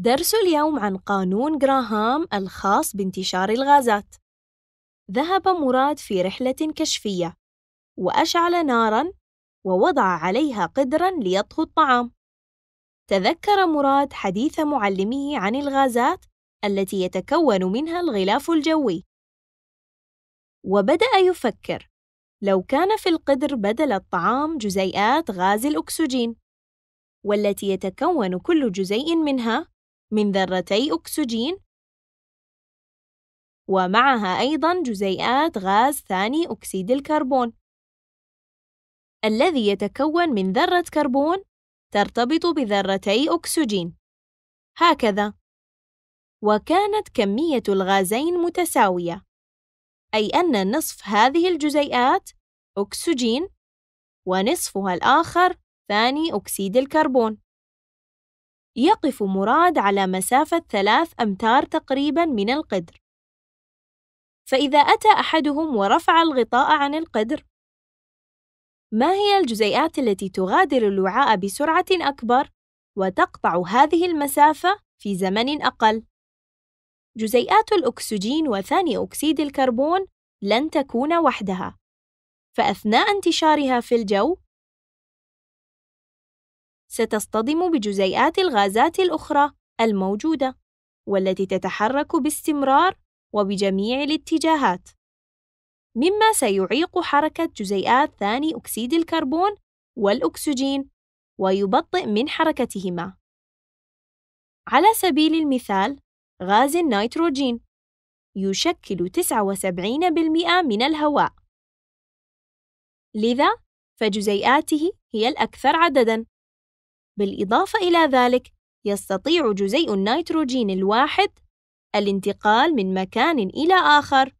درس اليوم عن قانون جراهام الخاص بانتشار الغازات. ذهب مراد في رحلة كشفية، وأشعل نارًا، ووضع عليها قدرًا ليطهو الطعام. تذكر مراد حديث معلمه عن الغازات التي يتكون منها الغلاف الجوي، وبدأ يفكر: لو كان في القدر بدل الطعام جزيئات غاز الأكسجين، والتي يتكون كل جزيء منها من ذرتي أكسجين ومعها أيضا جزيئات غاز ثاني أكسيد الكربون الذي يتكون من ذرة كربون ترتبط بذرتي أكسجين هكذا وكانت كمية الغازين متساوية أي أن نصف هذه الجزيئات أكسجين ونصفها الآخر ثاني أكسيد الكربون يقف مراد على مسافة ثلاث أمتار تقريبا من القدر فإذا أتى أحدهم ورفع الغطاء عن القدر ما هي الجزيئات التي تغادر الوعاء بسرعة أكبر وتقطع هذه المسافة في زمن أقل؟ جزيئات الأكسجين وثاني أكسيد الكربون لن تكون وحدها، فأثناء انتشارها في الجو ستصطدم بجزيئات الغازات الأخرى الموجودة والتي تتحرك باستمرار وبجميع الاتجاهات مما سيعيق حركة جزيئات ثاني أكسيد الكربون والأكسجين ويبطئ من حركتهما على سبيل المثال غاز النيتروجين يشكل 79% من الهواء لذا فجزيئاته هي الأكثر عدداً بالإضافة إلى ذلك يستطيع جزيء النيتروجين الواحد الانتقال من مكان إلى آخر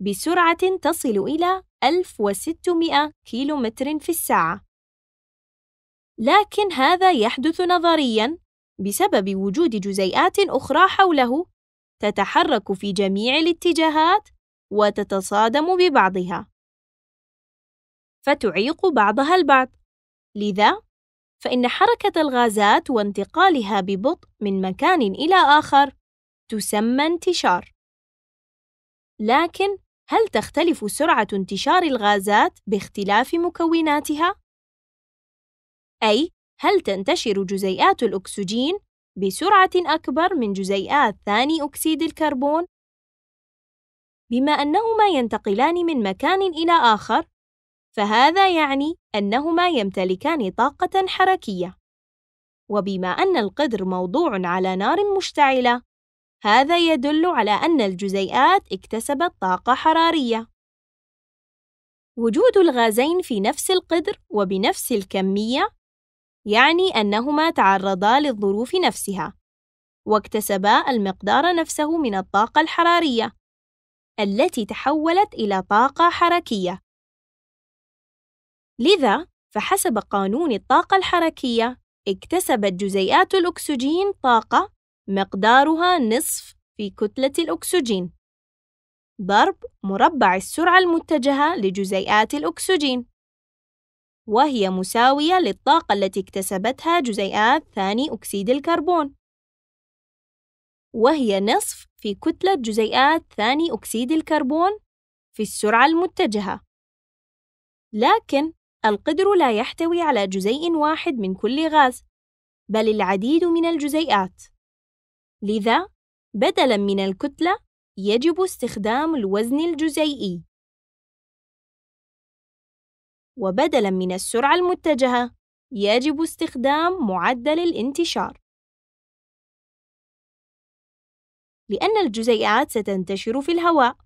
بسرعة تصل إلى 1600 كيلومتر في الساعة لكن هذا يحدث نظرياً بسبب وجود جزيئات أخرى حوله تتحرك في جميع الاتجاهات وتتصادم ببعضها فتعيق بعضها البعض لذا فإن حركة الغازات وانتقالها ببطء من مكان إلى آخر تسمى انتشار. لكن هل تختلف سرعة انتشار الغازات باختلاف مكوناتها؟ أي هل تنتشر جزيئات الأكسجين بسرعة أكبر من جزيئات ثاني أكسيد الكربون؟ بما أنهما ينتقلان من مكان إلى آخر، فهذا يعني أنهما يمتلكان طاقة حركية وبما أن القدر موضوع على نار مشتعلة هذا يدل على أن الجزيئات اكتسبت طاقة حرارية وجود الغازين في نفس القدر وبنفس الكمية يعني أنهما تعرضا للظروف نفسها واكتسبا المقدار نفسه من الطاقة الحرارية التي تحولت إلى طاقة حركية لذا فحسب قانون الطاقة الحركية اكتسبت جزيئات الأكسجين طاقة مقدارها نصف في كتلة الأكسجين ضرب مربع السرعة المتجهة لجزيئات الأكسجين وهي مساوية للطاقة التي اكتسبتها جزيئات ثاني أكسيد الكربون وهي نصف في كتلة جزيئات ثاني أكسيد الكربون في السرعة المتجهة لكن القدر لا يحتوي على جزيء واحد من كل غاز بل العديد من الجزيئات لذا بدلاً من الكتلة يجب استخدام الوزن الجزيئي وبدلاً من السرعة المتجهة يجب استخدام معدل الانتشار لأن الجزيئات ستنتشر في الهواء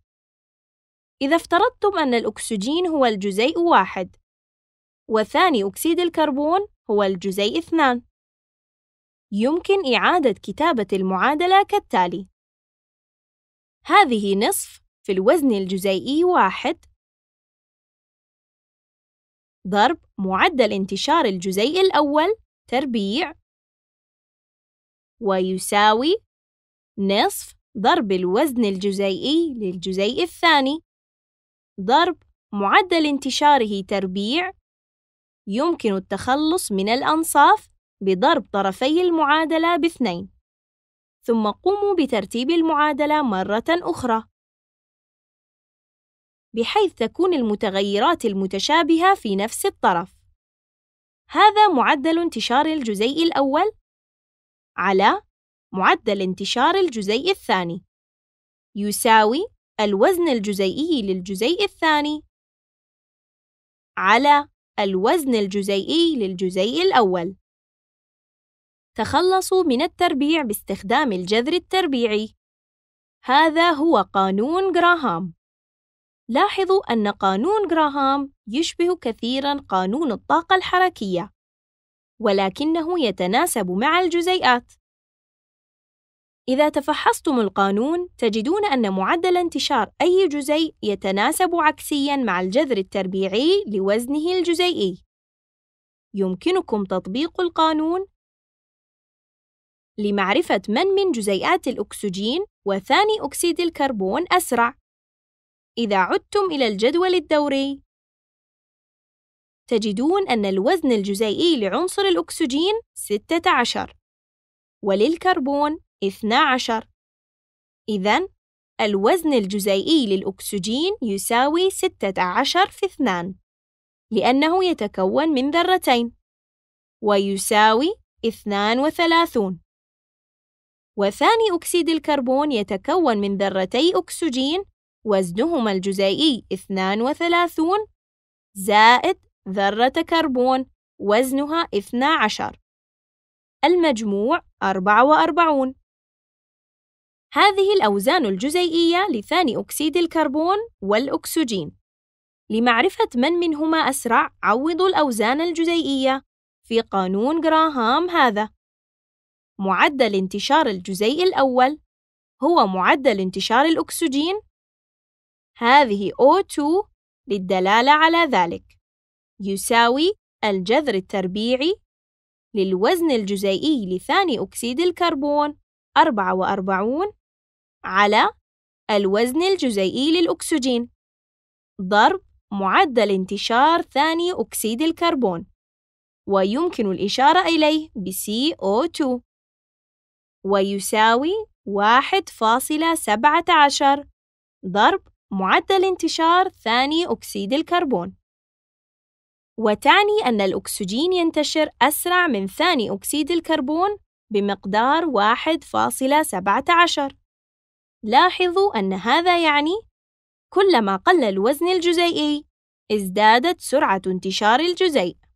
إذا افترضتم أن الأكسجين هو الجزيء واحد وثاني أكسيد الكربون هو الجزيء 2 يمكن إعادة كتابة المعادلة كالتالي هذه نصف في الوزن الجزيئي واحد ضرب معدل انتشار الجزيء الأول تربيع ويساوي نصف ضرب الوزن الجزيئي للجزيء الثاني ضرب معدل انتشاره تربيع يمكن التخلص من الأنصاف بضرب طرفي المعادلة باثنين ثم قوموا بترتيب المعادلة مرة أخرى بحيث تكون المتغيرات المتشابهة في نفس الطرف هذا معدل انتشار الجزيء الأول على معدل انتشار الجزيء الثاني يساوي الوزن الجزيئي للجزيء الثاني على الوزن الجزيئي للجزيء الأول. تخلصوا من التربيع باستخدام الجذر التربيعي. هذا هو قانون جراهام. لاحظوا أن قانون جراهام يشبه كثيرًا قانون الطاقة الحركية، ولكنه يتناسب مع الجزيئات. إذا تفحصتم القانون تجدون أن معدل انتشار أي جزيء يتناسب عكسيًا مع الجذر التربيعي لوزنه الجزيئي. يمكنكم تطبيق القانون لمعرفة من من جزيئات الأكسجين وثاني أكسيد الكربون أسرع. إذا عدتم إلى الجدول الدوري، تجدون أن الوزن الجزيئي لعنصر الأكسجين 16 وللكربون اثنا عشر الوزن الجزيئي للأكسجين يساوي 16 في 2 لأنه يتكون من ذرتين ويساوي 32 وثاني أكسيد الكربون يتكون من ذرتي أكسجين وزنهما الجزيئي 32 زائد ذرة كربون وزنها 12 المجموع 44 هذه الأوزان الجزيئية لثاني أكسيد الكربون والأكسجين. لمعرفة من منهما أسرع، عوضوا الأوزان الجزيئية في قانون جراهام هذا. معدل انتشار الجزيء الأول هو معدل انتشار الأكسجين هذه O2 للدلالة على ذلك يساوي الجذر التربيعي للوزن الجزيئي لثاني أكسيد الكربون 44 على الوزن الجزيئي للأكسجين ضرب معدل انتشار ثاني أكسيد الكربون ويمكن الإشارة إليه بـ CO2 ويساوي 1.17 ضرب معدل انتشار ثاني أكسيد الكربون وتعني أن الأكسجين ينتشر أسرع من ثاني أكسيد الكربون بمقدار 1.17 لاحظوا أن هذا يعني كلما قل الوزن الجزيئي ازدادت سرعة انتشار الجزيء